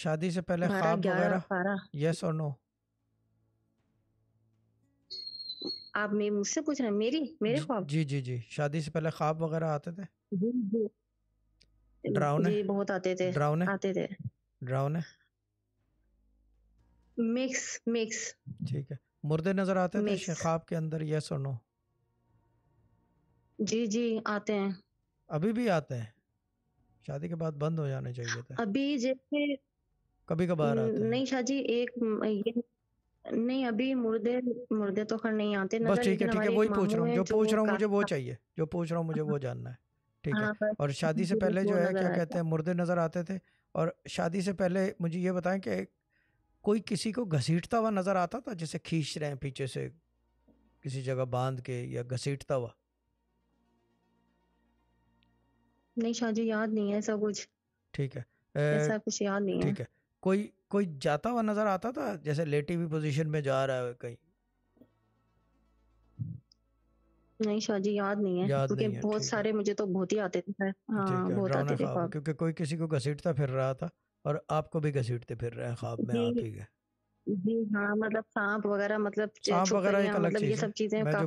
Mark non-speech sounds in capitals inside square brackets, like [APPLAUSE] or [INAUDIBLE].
शादी से पहले ख्वाब वगैरह यस और नो आप मैं मुझसे पूछ रहे मेरी मेरे ख्वाब जी जी जी शादी से पहले ख्वाब वगैरह आते थे जी जी डरावने जी बहुत आते थे डरावने आते थे डरावने मिक्स मिक्स ठीक है मुर्दे नजर आते थे ख्वाब के अंदर यस और नो जी जी आते हैं अभी भी आते हैं शादी के बाद बंद हो जाने चाहिए थे अभी जैसे कभी कभार आता है नहीं शाहजी एक ये नहीं अभी मुर्दे मुर्दे तो खैर नहीं आते बस ठीक है ठीक है वही पूछ रहा हूँ जो पूछ रहा हूँ मुझे वो हाँ। चाहिए जो पूछ रहा हूँ मुझे वो [LAUGHS] जानना है ठीक है हाँ, और शादी से [LAUGHS] पहले जो है क्या कहते हैं मुर्दे नजर आते थे और शादी से पहले मुझे ये बताएं कि कोई किसी को घसीटता हुआ नजर आता था जैसे खींच रहे हैं पीछे से किसी जगह बांध के या घसीटता हुआ नहीं शाह याद नहीं है सब कुछ ठीक है ऐसा कुछ याद नहीं है ठीक है कोई कोई जाता हुआ नजर आता था जैसे लेटी हुई पोजीशन में जा रहा है कहीं नहीं शाह जी याद नहीं है याद क्योंकि नहीं है, बहुत सारे मुझे तो बहुत ही आते थे हाँ, बहुत आते थे क्योंकि कोई किसी को घसीटता फिर रहा था और आपको भी घसीटते फिर रहे हैं ख्वाब में आप ही जी हाँ मतलब सांप वगैरह मतलब सांप वगैरह मतलब ये सब चीजें